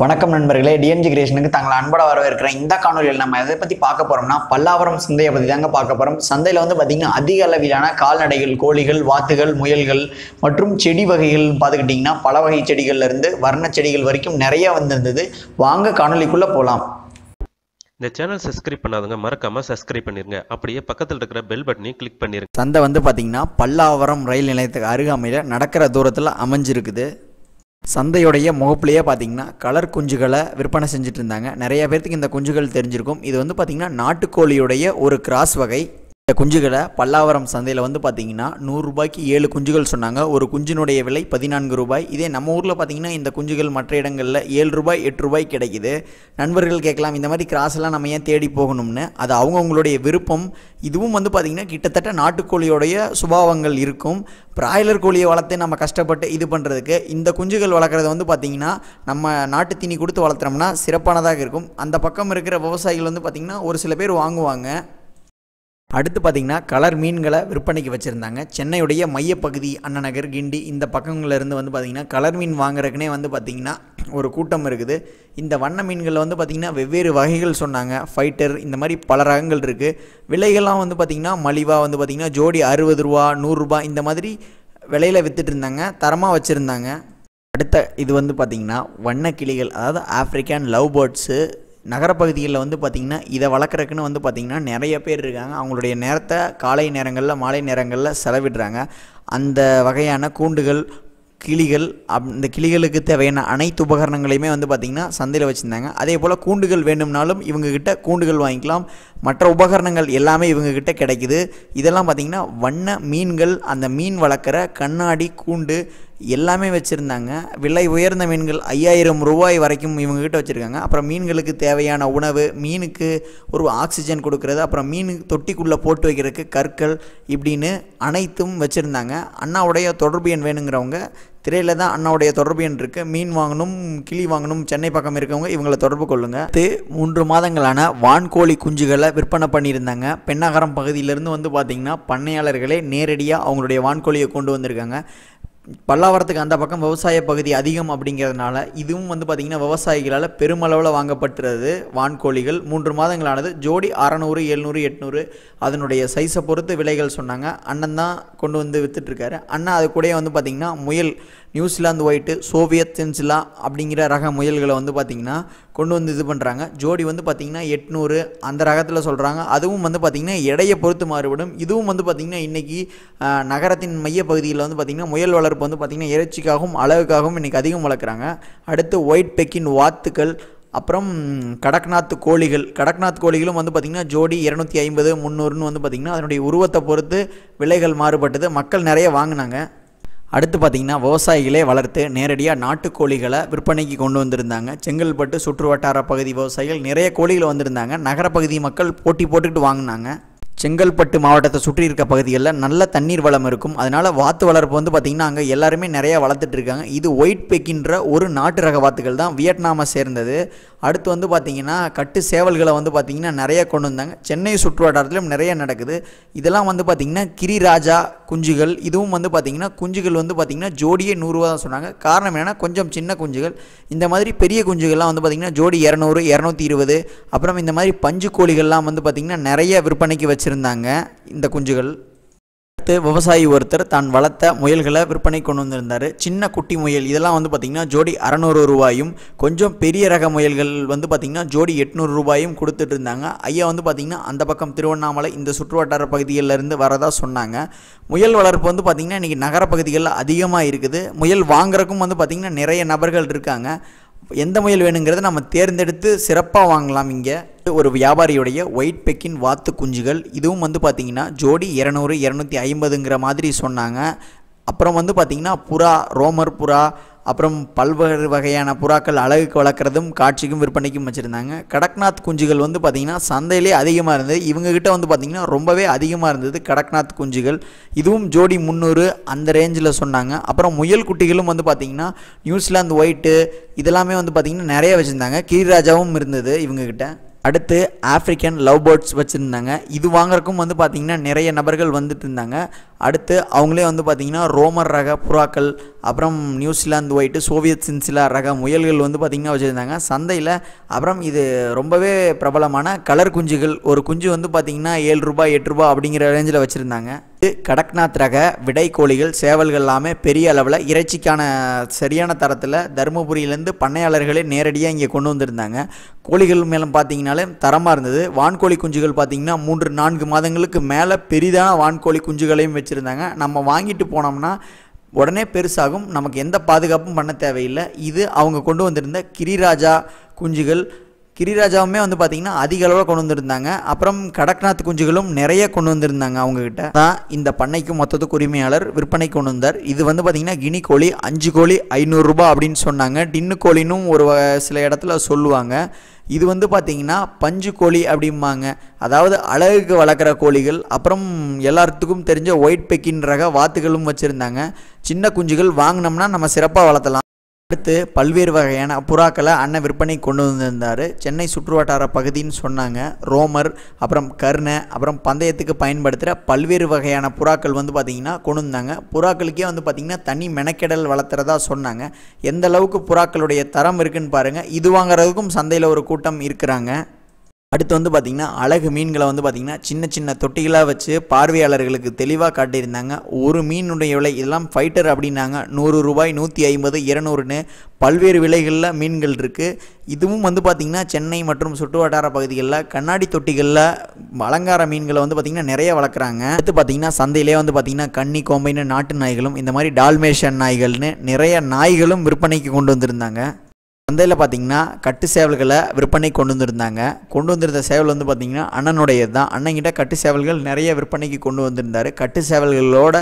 வணக்கம் நண்பர்களே டிஎன்ஜி கிரியேஷனுக்கு தங்களை அன்போட வரவேற்கிற இந்த காணொலியில் நம்ம எதை பற்றி பார்க்க போகிறோம்னா பல்லாவரம் சந்தையை பற்றி தாங்க பார்க்க போகிறோம் சந்தையில் வந்து பார்த்திங்கன்னா அதிக அளவிலான கால்நடைகள் கோழிகள் வாத்துகள் முயல்கள் மற்றும் செடி வகைகள் பார்த்துக்கிட்டிங்கன்னா பல வகை செடிகள்லேருந்து வர்ண செடிகள் வரைக்கும் நிறைய வந்திருந்தது வாங்க காணொலிக்குள்ளே போகலாம் இந்த சேனல் சப்ஸ்கிரைப் பண்ணாதவங்க மறக்காம சப்ஸ்கிரைப் பண்ணிருங்க அப்படியே பக்கத்தில் இருக்கிற பெல் பட்டனையும் கிளிக் பண்ணிருங்க சந்தை வந்து பார்த்தீங்கன்னா பல்லாவரம் ரயில் நிலையத்துக்கு அருகாமையில் நடக்கிற தூரத்தில் அமைஞ்சிருக்குது சந்தையுடைய முகப்புலையே பார்த்தீங்கன்னா கலர் குஞ்சுகளை விற்பனை செஞ்சுட்டு இருந்தாங்க நிறைய பேர்த்துக்கு இந்த குஞ்சுகள் தெரிஞ்சிருக்கும் இது வந்து பார்த்தீங்கன்னா நாட்டுக்கோழியுடைய ஒரு கிராஸ் வகை இந்த குஞ்சுகளை பல்லாவரம் சந்தையில் வந்து பார்த்தீங்கன்னா நூறுரூபாய்க்கு ஏழு குஞ்சுகள் சொன்னாங்க ஒரு குஞ்சினுடைய விலை பதினான்கு ரூபாய் இதே நம்ம ஊரில் பார்த்தீங்கன்னா இந்த குஞ்சுகள் மற்ற இடங்களில் ஏழு ரூபாய் எட்டு ரூபாய் கிடைக்குது நண்பர்கள் கேட்கலாம் இந்த மாதிரி கிராஸ்லாம் நம்ம ஏன் தேடி போகணும்னு அது அவங்கவுங்களுடைய விருப்பம் இதுவும் வந்து பார்த்திங்கன்னா கிட்டத்தட்ட நாட்டுக்கோழியோடைய சுபாவங்கள் இருக்கும் பிராய்லர் கோழியை வளர்த்து நம்ம கஷ்டப்பட்டு இது பண்ணுறதுக்கு இந்த குஞ்சுகள் வளர்க்குறது வந்து பார்த்திங்கன்னா நம்ம நாட்டு தீனி கொடுத்து வளர்த்துறோம்னா சிறப்பானதாக இருக்கும் அந்த பக்கம் இருக்கிற விவசாயிகள் வந்து பார்த்திங்கன்னா ஒரு சில பேர் வாங்குவாங்க அடுத்து பார்த்திங்கன்னா கலர் மீன்களை விற்பனைக்கு வச்சுருந்தாங்க சென்னையுடைய மையப்பகுதி அண்ணநகர் கிண்டி இந்த பக்கங்கள்லேருந்து வந்து பார்த்திங்கன்னா கலர் மீன் வாங்குறதுக்குனே வந்து பார்த்திங்கன்னா ஒரு கூட்டம் இருக்குது இந்த வண்ண மீன்களில் வந்து பார்த்திங்கன்னா வெவ்வேறு வகைகள் சொன்னாங்க ஃபைட்டர் இந்த மாதிரி பல ரகங்கள் இருக்குது விலைகள்லாம் வந்து பார்த்திங்கன்னா மலிவாக வந்து பார்த்திங்கன்னா ஜோடி அறுபது ரூபா நூறுரூபா இந்த மாதிரி விலையில் விற்றுட்டு இருந்தாங்க தரமாக வச்சுருந்தாங்க அடுத்த இது வந்து பார்த்திங்கன்னா வண்ண கிளிகள் அதாவது ஆஃப்ரிக்கன் லவ் பேர்ட்ஸு நகரப்பகுதிகளில் வந்து பார்த்திங்கன்னா இதை வளர்க்குறக்குன்னு வந்து பார்த்திங்கன்னா நிறைய பேர் இருக்காங்க அவங்களுடைய நேரத்தை காலை நேரங்களில் மாலை நேரங்களில் செலவிடுறாங்க அந்த வகையான கூண்டுகள் கிளிகள் அப் இந்த கிளிகளுக்கு தேவையான அனைத்து உபகரணங்களையுமே வந்து பார்த்திங்கன்னா சந்தையில் வச்சுருந்தாங்க அதே போல் கூண்டுகள் வேணும்னாலும் இவங்கக்கிட்ட கூண்டுகள் வாங்கிக்கலாம் மற்ற உபகரணங்கள் எல்லாமே இவங்கக்கிட்ட கிடைக்குது இதெல்லாம் பார்த்திங்கன்னா வண்ண மீன்கள் அந்த மீன் வளர்க்குற கண்ணாடி கூண்டு எல்லாமே வச்சுருந்தாங்க விலை உயர்ந்த மீன்கள் ஐயாயிரம் ரூபாய் வரைக்கும் இவங்ககிட்ட வச்சுருக்காங்க அப்புறம் மீன்களுக்கு தேவையான உணவு மீனுக்கு ஒரு ஆக்சிஜன் கொடுக்கறது அப்புறம் மீன் தொட்டிக்குள்ளே போட்டு வைக்கிறதுக்கு கற்கள் இப்படின்னு அனைத்தும் வச்சுருந்தாங்க அண்ணாவுடைய தொடர்பு எண் வேணுங்கிறவங்க திரையில் தான் அண்ணாவுடைய தொடர்பு எண் இருக்குது மீன் வாங்கணும் கிளி வாங்கணும் சென்னை பக்கம் இருக்கவங்க இவங்களை தொடர்பு கொள்ளுங்கள் அது மூன்று மாதங்களான வான்கோழி குஞ்சுகளை விற்பனை பண்ணியிருந்தாங்க பெண்ணாகரம் பகுதியிலேருந்து வந்து பார்த்திங்கன்னா பண்ணையாளர்களே நேரடியாக அவங்களுடைய வான்கோழியை கொண்டு வந்திருக்காங்க பல்லாவரத்துக்கு அந்த பக்கம் விவசாய பகுதி அதிகம் அப்படிங்கிறதுனால இதுவும் வந்து பார்த்திங்கன்னா விவசாயிகளால் பெருமளவில் வாங்கப்பட்டுறது வான்கோழிகள் மூன்று மாதங்களானது ஜோடி அறநூறு எழுநூறு எட்நூறு அதனுடைய சைஸை பொறுத்து விலைகள் சொன்னாங்க அண்ணன் தான் கொண்டு வந்து விற்றுட்ருக்காரு அண்ணன் அது கூட வந்து பார்த்திங்கன்னா முயல் நியூசிலாந்து ஒயிட்டு சோவியத் சென்சிலா அப்படிங்கிற ரக முயல்களை வந்து பார்த்திங்கன்னா கொண்டு வந்து இது பண்ணுறாங்க ஜோடி வந்து பார்த்திங்கன்னா எட்நூறு அந்த ரகத்தில் சொல்கிறாங்க அதுவும் வந்து பார்த்திங்கன்னா எடையை பொறுத்து மாறுபடும் இதுவும் வந்து பார்த்திங்கன்னா இன்றைக்கி நகரத்தின் மையப்பகுதியில் வந்து பார்த்திங்கன்னா முயல் வளர்ப்பு வந்து பார்த்திங்கன்னா இறைச்சிக்காகவும் அளவுக்காகவும் இன்றைக்கி அதிகம் வளர்க்குறாங்க அடுத்து ஒயிட் பெக்கின் வாத்துக்கள் அப்புறம் கடக்நாத் கோழிகள் கடக்நாத் கோழிகளும் வந்து பார்த்திங்கன்னா ஜோடி இரநூத்தி ஐம்பது முந்நூறுன்னு வந்து பார்த்திங்கன்னா அதனுடைய உருவத்தை பொறுத்து விலைகள் மாறுபட்டது மக்கள் நிறைய வாங்கினாங்க அடுத்து பார்த்திங்கன்னா விவசாயிகளே வளர்த்து நேரடியாக நாட்டுக்கோழிகளை விற்பனைக்கு கொண்டு வந்திருந்தாங்க செங்கல்பட்டு சுற்றுவட்டார பகுதி விவசாயிகள் நிறைய கோழிகள் வந்திருந்தாங்க நகரப்பகுதி மக்கள் போட்டி போட்டுக்கிட்டு வாங்கினாங்க செங்கல்பட்டு மாவட்டத்தை சுற்றி இருக்க பகுதிகளில் நல்ல தண்ணீர் வளம் இருக்கும் அதனால் வாத்து வளர்ப்பு வந்து பார்த்திங்கன்னா அங்கே எல்லாருமே நிறையா வளர்த்துட்டு இருக்காங்க இது ஒயிட் பெக்கின்ற ஒரு நாட்டு ரக வாத்துகள் தான் வியட்நாமை சேர்ந்தது அடுத்து வந்து பார்த்திங்கன்னா கட்டு சேவல்களை வந்து பார்த்திங்கன்னா நிறைய கொண்டு வந்தாங்க சென்னை சுற்றுவட்டாரத்திலும் நிறைய நடக்குது இதெல்லாம் வந்து பார்த்திங்கன்னா கிரிராஜா குஞ்சுகள் இதுவும் வந்து பார்த்திங்கன்னா குஞ்சுகள் வந்து பார்த்திங்கன்னா ஜோடியே நூறுரூவா தான் சொன்னாங்க காரணம் என்னென்னா கொஞ்சம் சின்ன குஞ்சுகள் இந்த மாதிரி பெரிய குஞ்சுகள்லாம் வந்து பார்த்திங்கன்னா ஜோடி இரநூறு இரநூத்தி இருபது அப்புறம் இந்த மாதிரி பஞ்சு கோழிகள்லாம் வந்து பார்த்திங்கன்னா நிறைய விற்பனைக்கு வச்சுருந்தாங்க இந்த குஞ்சுகள் அடுத்து விவசாயி ஒருத்தர் தான் வளர்த்த முயல்களை விற்பனை கொண்டு வந்திருந்தார் சின்ன குட்டி முயல் இதெல்லாம் வந்து பார்த்திங்கன்னா ஜோடி அறநூறு ரூபாயும் கொஞ்சம் பெரிய ரக முயல்கள் வந்து பார்த்திங்கன்னா ஜோடி எட்நூறு ரூபாயும் கொடுத்துட்டு இருந்தாங்க ஐயா வந்து பார்த்திங்கன்னா அந்த பக்கம் திருவண்ணாமலை இந்த சுற்றுவட்டார பகுதிகளிலிருந்து வரதா சொன்னாங்க முயல் வளர்ப்பு வந்து பார்த்திங்கன்னா இன்றைக்கி நகர பகுதிகளில் அதிகமாக இருக்குது முயல் வாங்குறக்கும் வந்து பார்த்திங்கன்னா நிறைய நபர்கள் இருக்காங்க எந்த முயல் வேணுங்கிறத நம்ம தேர்ந்தெடுத்து சிறப்பாக வாங்கலாம் இங்கே ஒரு வியாபாரியுடைய ஒயிட் பெக்கின் வாத்து குஞ்சுகள் இதுவும் வந்து பார்த்திங்கன்னா ஜோடி இரநூறு இரநூத்தி ஐம்பதுங்கிற மாதிரி சொன்னாங்க அப்புறம் வந்து பார்த்திங்கன்னா புறா ரோமர் புறா அப்புறம் பல்வேறு வகையான புறாக்கள் அழகுக்கு வளர்க்குறதும் காட்சிக்கும் விற்பனைக்கும் வச்சுருந்தாங்க கடக்நாத் குஞ்சுகள் வந்து பார்த்திங்கன்னா சந்தையிலே அதிகமாக இருந்தது இவங்ககிட்ட வந்து பார்த்திங்கன்னா ரொம்பவே அதிகமாக இருந்தது கடக்நாத் குஞ்சுகள் இதுவும் ஜோடி முந்நூறு அந்த ரேஞ்சில் சொன்னாங்க அப்புறம் முயல் குட்டிகளும் வந்து பார்த்திங்கன்னா நியூசிலாந்து ஒயிட்டு இதெல்லாமே வந்து பார்த்திங்கன்னா நிறைய வச்சுருந்தாங்க கிரிராஜாவும் இருந்தது இவங்ககிட்ட அடுத்து ஆஃப்ரிக்கன் லவ் பேர்ட்ஸ் வச்சுருந்தாங்க இது வாங்குறக்கும் வந்து பார்த்திங்கன்னா நிறைய நபர்கள் வந்துட்டு இருந்தாங்க அடுத்து அவங்களே வந்து பார்த்திங்கன்னா ரோமர் ரக புறாக்கள் அப்புறம் நியூசிலாந்து போயிட்டு சோவியத் சின்சிலா ரக முயல்கள் வந்து பார்த்திங்கன்னா வச்சுருந்தாங்க சந்தையில் அப்புறம் இது ரொம்பவே பிரபலமான கலர் குஞ்சுகள் ஒரு குஞ்சு வந்து பார்த்திங்கன்னா ஏழு ரூபாய் எட்டு ரூபாய் அப்படிங்கிற ரேஞ்சில் வச்சுருந்தாங்க இது கடக்நாத் ரக விடை கோழிகள் சேவல்கள் எல்லாமே பெரிய அளவில் இறைச்சிக்கான சரியான தரத்தில் தருமபுரியிலேருந்து பண்ணையாளர்களே நேரடியாக இங்கே கொண்டு வந்திருந்தாங்க கோழிகள் மேலும் பார்த்தீங்கன்னாலே தரமாக இருந்தது வான்கோழி குஞ்சுகள் பார்த்திங்கன்னா மூன்று நான்கு மாதங்களுக்கு மேலே பெரிதான வான்கோழி குஞ்சுகளையும் வச்சுருந்தாங்க நம்ம வாங்கிட்டு போனோம்னா உடனே பெருசாகும் நமக்கு எந்த பாதுகாப்பும் பண்ண தேவையில்லை இது அவங்க கொண்டு வந்திருந்த கிரிராஜா குஞ்சுகள் கிரிராஜாவுமே வந்து பார்த்திங்கன்னா அதிக அளவில் கொண்டு வந்திருந்தாங்க அப்புறம் கடக்நாத் குஞ்சுகளும் நிறைய கொண்டு வந்திருந்தாங்க அவங்கக்கிட்ட தான் இந்த பண்ணைக்கு மொத்தத்துக்கு உரிமையாளர் விற்பனை கொண்டு வந்தார் இது வந்து பார்த்திங்கன்னா கினி கோழி அஞ்சு கோழி ஐநூறுரூபா அப்படின்னு சொன்னாங்க டின்னு கோழினும் ஒரு சில இடத்துல சொல்லுவாங்க இது வந்து பார்த்திங்கன்னா பஞ்சு கோழி அப்படிம்பாங்க அதாவது அழகுக்கு வளர்க்குற கோழிகள் அப்புறம் எல்லாத்துக்கும் தெரிஞ்ச ஒயிட் பெக்கின் ரக வாத்துகளும் வச்சுருந்தாங்க சின்ன குஞ்சுகள் வாங்கினோம்னா நம்ம சிறப்பாக வளர்த்தலாம் அடுத்து பல்வேறு வகையான புறாக்களை அண்ணன் விற்பனை கொண்டு வந்திருந்தார் சென்னை சுற்றுவட்டார பகுதின்னு சொன்னாங்க ரோமர் அப்புறம் கருணை அப்புறம் பந்தயத்துக்கு பயன்படுத்துகிற பல்வேறு வகையான புறாக்கள் வந்து பார்த்திங்கன்னா கொண்டு வந்தாங்க புறாக்களுக்கே வந்து பார்த்திங்கன்னா தனி மெனக்கெடல் வளர்த்துறதா சொன்னாங்க எந்த அளவுக்கு புறாக்களுடைய தரம் இருக்குன்னு பாருங்கள் இது வாங்குறதுக்கும் சந்தையில் ஒரு கூட்டம் இருக்கிறாங்க அடுத்து வந்து பார்த்திங்கன்னா அழகு மீன்களை வந்து பார்த்திங்கன்னா சின்ன சின்ன தொட்டிகளாக வச்சு பார்வையாளர்களுக்கு தெளிவாக காட்டியிருந்தாங்க ஒரு மீனுடைய விலை இதெல்லாம் ஃபைட்டர் அப்படின்னாங்க நூறு ரூபாய் நூற்றி ஐம்பது இரநூறுன்னு பல்வேறு விலைகளில் மீன்கள் இருக்குது இதுவும் வந்து பார்த்திங்கன்னா சென்னை மற்றும் சுற்றுவட்டார பகுதிகளில் கண்ணாடி தொட்டிகளில் அலங்கார மீன்களை வந்து பார்த்திங்கன்னா நிறைய வளர்க்குறாங்க அடுத்து பார்த்திங்கன்னா சந்தையிலே வந்து பார்த்திங்கன்னா கன்னி கோம்பைன்னு நாட்டு நாய்களும் இந்த மாதிரி டால்மேஷன் நாய்கள்னு நிறைய நாய்களும் விற்பனைக்கு கொண்டு வந்திருந்தாங்க சந்தையில் பார்த்தீங்கன்னா கட்டு சேவல்களை விற்பனை கொண்டு வந்திருந்தாங்க கொண்டு வந்திருந்த சேவல் வந்து பார்த்திங்கன்னா அண்ணனுடையது தான் அண்ணங்கிட்ட கட்டு சேவல்கள் நிறைய விற்பனைக்கு கொண்டு வந்திருந்தார் கட்டு சேவல்களோட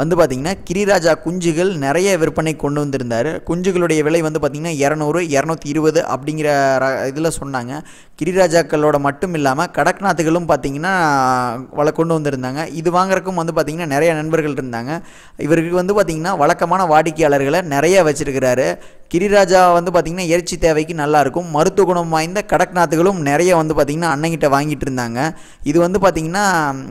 வந்து பார்த்திங்கன்னா கிரிராஜா குஞ்சுகள் நிறைய விற்பனை கொண்டு வந்திருந்தார் குஞ்சுகளுடைய விலை வந்து பார்த்திங்கன்னா இரநூறு இரநூத்தி இருபது அப்படிங்கிற இதில் சொன்னாங்க கிரிராஜாக்களோட மட்டும் இல்லாமல் கடக்நாத்துகளும் பார்த்திங்கன்னா வள கொண்டு வந்திருந்தாங்க இது வாங்குறக்கும் வந்து பார்த்திங்கன்னா நிறைய நண்பர்கள் இருந்தாங்க இவருக்கு வந்து பார்த்திங்கன்னா வழக்கமான வாடிக்கையாளர்களை நிறைய வச்சுருக்கிறாரு கிரிராஜா வந்து பார்த்திங்கன்னா இறைச்சி தேவைக்கு நல்லாயிருக்கும் மருத்துவ குணம் வாய்ந்த கடக்நாத்துகளும் நிறைய வந்து பார்த்திங்கன்னா அன்னங்கிட்ட வாங்கிட்டு இருந்தாங்க இது வந்து பார்த்திங்கன்னா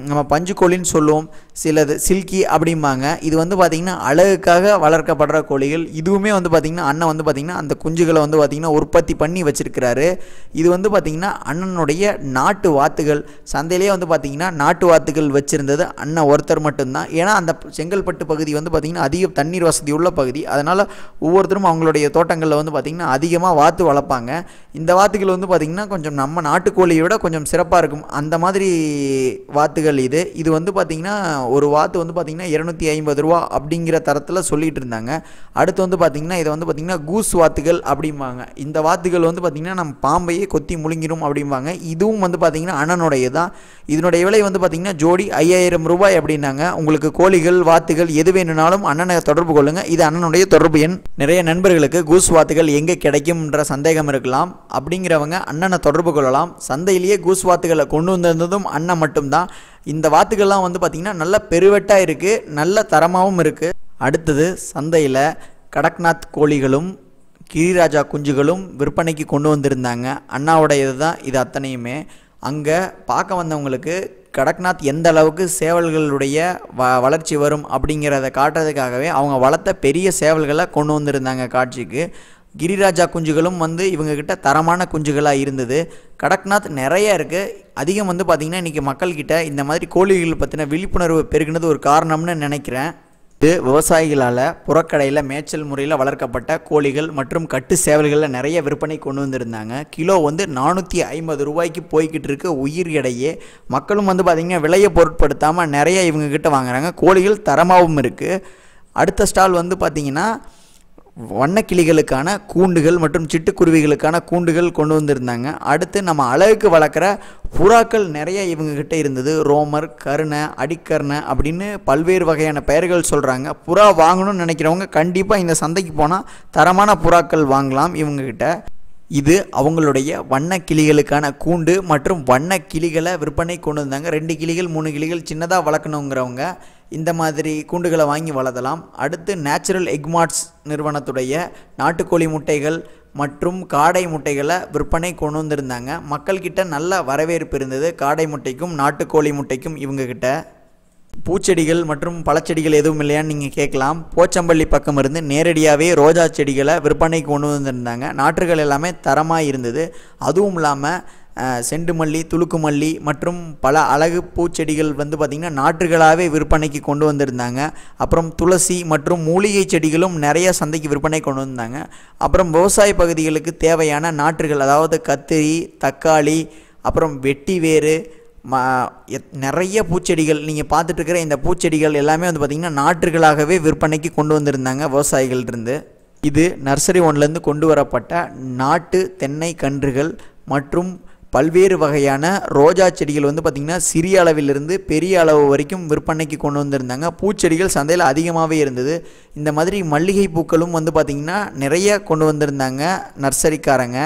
நம்ம பஞ்சுக்கோழின்னு சொல்லுவோம் சிலது சில்கி அப்படிம்பாங்க இது வந்து பார்த்திங்கன்னா அழகுக்காக வளர்க்கப்படுற கோழிகள் இதுவுமே வந்து பார்த்திங்கன்னா அண்ணன் வந்து பார்த்திங்கன்னா அந்த குஞ்சுகளை வந்து பார்த்திங்கன்னா உற்பத்தி பண்ணி வச்சுருக்கிறாரு இது வந்து பார்த்திங்கன்னா அண்ணனுடைய நாட்டு வாத்துகள் சந்தையிலே வந்து பார்த்திங்கன்னா நாட்டு வாத்துகள் வச்சுருந்தது அண்ணன் ஒருத்தர் மட்டும்தான் ஏன்னா அந்த செங்கல்பட்டு பகுதி வந்து பார்த்திங்கன்னா அதிக தண்ணீர் வசதி உள்ள பகுதி அதனால் ஒவ்வொருத்தரும் அவங்களுடைய தோட்டங்களில் வந்து பார்த்திங்கன்னா அதிகமாக வாத்து வளர்ப்பாங்க இந்த வாத்துகள் வந்து பார்த்திங்கன்னா கொஞ்சம் நம்ம நாட்டுக்கோழியை விட கொஞ்சம் சிறப்பாக இருக்கும் அந்த மாதிரி வாத்துகள் இது இது வந்து பார்த்திங்கன்னா ஒரு வாத்து வந்து பார்த்திங்கன்னா இரநூத்தி ஐம்பது ரூபா அப்படிங்கிற தரத்தில் சொல்லிகிட்டு இருந்தாங்க அடுத்து வந்து பார்த்திங்கன்னா இதை வந்து பார்த்திங்கன்னா கூஸ் வாத்துகள் அப்படிம்பாங்க இந்த வாத்துகள் வந்து பார்த்திங்கன்னா நம்ம பாம்பையே கொத்தி முழுங்கிடும் அப்படிம்பாங்க இதுவும் வந்து பார்த்திங்கன்னா அண்ணனுடைய தான் இதனுடைய விலை வந்து பார்த்திங்கன்னா ஜோடி ஐயாயிரம் ரூபாய் அப்படின்னாங்க உங்களுக்கு கோழிகள் வாத்துகள் எது வேணுனாலும் அண்ணனை தொடர்பு கொள்ளுங்கள் இது அண்ணனுடைய தொடர்பு எண் நிறைய நண்பர்களுக்கு கூஸ் வாத்துகள் எங்கே கிடைக்கும்ன்ற சந்தேகம் இருக்கலாம் அப்படிங்கிறவங்க அண்ணனை தொடர்பு கொள்ளலாம் சந்தையிலேயே கூஸ் வாத்துகளை கொண்டு வந்திருந்ததும் அண்ணன் மட்டும்தான் இந்த வாத்துக்கள்லாம் வந்து பார்த்திங்கன்னா நல்ல பெருவெட்டாக இருக்குது நல்ல தரமாகவும் இருக்குது அடுத்தது சந்தையில் கடக்நாத் கோழிகளும் கிரிராஜா குஞ்சுகளும் விற்பனைக்கு கொண்டு வந்திருந்தாங்க அண்ணாவோடைய இது தான் இது அத்தனையுமே அங்கே பார்க்க வந்தவங்களுக்கு கடக்நாத் எந்த அளவுக்கு சேவல்களுடைய வ வளர்ச்சி வரும் அப்படிங்கிறத காட்டுறதுக்காகவே அவங்க வளர்த்த பெரிய சேவல்களை கொண்டு வந்திருந்தாங்க காட்சிக்கு கிரிராஜா குஞ்சுகளும் வந்து இவங்கக்கிட்ட தரமான குஞ்சுகளாக இருந்தது கடக்நாத் நிறைய இருக்குது அதிகம் வந்து பார்த்திங்கன்னா இன்றைக்கி மக்கள்கிட்ட இந்த மாதிரி கோழிகள் பற்றின விழிப்புணர்வு பெருகினது ஒரு காரணம்னு நினைக்கிறேன் இது விவசாயிகளால் புறக்கடையில் மேய்ச்சல் முறையில் வளர்க்கப்பட்ட கோழிகள் மற்றும் கட்டு சேவல்களில் நிறைய விற்பனை கொண்டு வந்திருந்தாங்க கிலோ வந்து நானூற்றி ஐம்பது ரூபாய்க்கு போய்கிட்டு இருக்க உயிர் இடையே மக்களும் வந்து பார்த்திங்கன்னா விலையை பொருட்படுத்தாமல் நிறைய இவங்கக்கிட்ட வாங்குறாங்க கோழிகள் தரமாகவும் இருக்குது அடுத்த ஸ்டால் வந்து பார்த்திங்கன்னா வண்ணக்கிளிகளுக்கான கூண்டுகள் மற்றும் சிட்டுக்குருவிகளுக்கான கூண்டுகள் கொண்டு வந்திருந்தாங்க அடுத்து நம்ம அழகுக்கு வளர்க்குற புறாக்கள் நிறைய இவங்கக்கிட்ட இருந்தது ரோமர் கருணை அடிக்கருணை அப்படின்னு பல்வேறு வகையான பெயர்கள் சொல்கிறாங்க புறா வாங்கணும்னு நினைக்கிறவங்க கண்டிப்பாக இந்த சந்தைக்கு போனால் தரமான புறாக்கள் வாங்கலாம் இவங்கக்கிட்ட இது அவங்களுடைய வண்ண கிளிகளுக்கான கூண்டு மற்றும் வண்ண கிளிகளை விற்பனை கொண்டு வந்தாங்க ரெண்டு கிளிகள் மூணு கிளிகள் சின்னதாக வளர்க்கணுங்கிறவங்க இந்த மாதிரி கூண்டுகளை வாங்கி வளர்த்தலாம் அடுத்து நேச்சுரல் எக்மார்ட்ஸ் நிறுவனத்துடைய நாட்டுக்கோழி முட்டைகள் மற்றும் காடை முட்டைகளை விற்பனை கொண்டு வந்திருந்தாங்க மக்கள்கிட்ட நல்ல வரவேற்பு இருந்தது காடை முட்டைக்கும் நாட்டுக்கோழி முட்டைக்கும் இவங்கக்கிட்ட பூச்செடிகள் மற்றும் பழச்செடிகள் எதுவும் இல்லையான்னு நீங்கள் கேட்கலாம் போச்சம்பள்ளி பக்கம் இருந்து நேரடியாகவே ரோஜா செடிகளை விற்பனைக்கு கொண்டு வந்திருந்தாங்க நாற்றுகள் எல்லாமே தரமாக இருந்தது அதுவும் இல்லாமல் செண்டு மல்லி துளுக்கு மல்லி மற்றும் பல அழகு பூச்செடிகள் வந்து பார்த்திங்கன்னா நாற்றுகளாகவே விற்பனைக்கு கொண்டு வந்திருந்தாங்க அப்புறம் துளசி மற்றும் மூலிகை செடிகளும் நிறைய சந்தைக்கு விற்பனை கொண்டு வந்தாங்க அப்புறம் விவசாய பகுதிகளுக்கு தேவையான நாற்றுகள் அதாவது கத்திரி தக்காளி அப்புறம் வெட்டி வேறு ம நிறைய பூச்செடிகள் நீங்கள் பார்த்துட்ருக்கிற இந்த பூச்செடிகள் எல்லாமே வந்து பார்த்திங்கன்னா நாற்றுகளாகவே விற்பனைக்கு கொண்டு வந்திருந்தாங்க இருந்து இது நர்சரி ஒன்லேருந்து கொண்டு வரப்பட்ட நாட்டு தென்னை கன்றுகள் மற்றும் பல்வேறு வகையான ரோஜா செடிகள் வந்து பார்த்திங்கன்னா சிறிய அளவிலிருந்து பெரிய அளவு வரைக்கும் விற்பனைக்கு கொண்டு வந்திருந்தாங்க பூச்செடிகள் சந்தையில் அதிகமாகவே இருந்தது இந்த மாதிரி மல்லிகை பூக்களும் வந்து பார்த்திங்கன்னா நிறைய கொண்டு வந்திருந்தாங்க நர்சரிக்காரங்க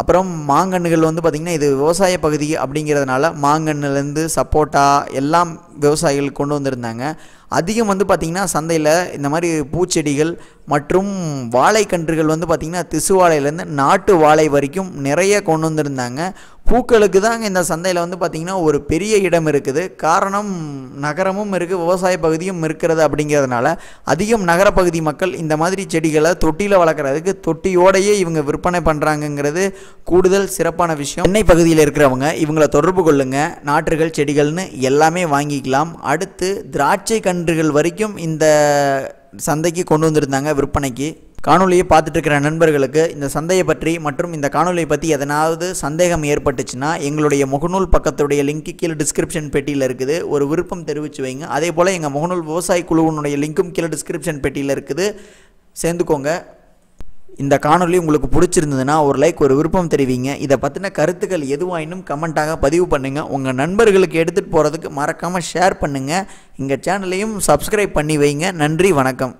அப்புறம் மாங்கன்றுகள் வந்து பார்த்திங்கன்னா இது விவசாய பகுதி அப்படிங்கிறதுனால மாங்கன்னுலேருந்து சப்போட்டா எல்லாம் விவசாயிகள் கொண்டு வந்திருந்தாங்க அதிகம் வந்து பார்த்திங்கன்னா சந்தையில் இந்த மாதிரி பூச்செடிகள் மற்றும் வாழைக்கன்றுகள் வந்து பார்த்திங்கன்னா திசு வாழையிலேருந்து நாட்டு வாழை வரைக்கும் நிறைய கொண்டு வந்திருந்தாங்க பூக்களுக்கு தாங்க இந்த சந்தையில் வந்து பார்த்திங்கன்னா ஒரு பெரிய இடம் இருக்குது காரணம் நகரமும் இருக்குது விவசாய பகுதியும் இருக்கிறது அப்படிங்கிறதுனால அதிகம் நகரப்பகுதி மக்கள் இந்த மாதிரி செடிகளை தொட்டியில் வளர்க்குறதுக்கு தொட்டியோடையே இவங்க விற்பனை பண்ணுறாங்கங்கிறது கூடுதல் சிறப்பான விஷயம் சென்னை பகுதியில் இருக்கிறவங்க இவங்களை தொடர்பு கொள்ளுங்கள் நாற்றுகள் செடிகள்னு எல்லாமே வாங்கிக்கலாம் அடுத்து திராட்சை கன்றுகள் வரைக்கும் இந்த சந்தைக்கு கொண்டு வந்திருந்தாங்க விற்பனைக்கு காணொலியை பார்த்துட்ருக்கிற நண்பர்களுக்கு இந்த சந்தையை பற்றி மற்றும் இந்த காணொலியை பற்றி எதனாவது சந்தேகம் ஏற்பட்டுச்சுன்னா எங்களுடைய முகநூல் பக்கத்துடைய லிங்க்கு கீழே டிஸ்கிரிப்ஷன் பெட்டியில் இருக்குது ஒரு விருப்பம் தெரிவித்து வைங்க அதே போல் எங்கள் முகநூல் விவசாய குழுவினுடைய லிங்க்கும் கீழே டிஸ்கிரிப்ஷன் பெட்டியில் இருக்குது சேர்ந்துக்கோங்க இந்த காணொலி உங்களுக்கு பிடிச்சிருந்ததுன்னா ஒரு லைக் ஒரு விருப்பம் தெரிவிங்க இதை பற்றின கருத்துக்கள் எதுவாயினும் கமெண்ட்டாக பதிவு பண்ணுங்கள் உங்கள் நண்பர்களுக்கு எடுத்துகிட்டு போகிறதுக்கு மறக்காமல் ஷேர் பண்ணுங்கள் எங்கள் சேனலையும் சப்ஸ்கிரைப் பண்ணி வைங்க நன்றி வணக்கம்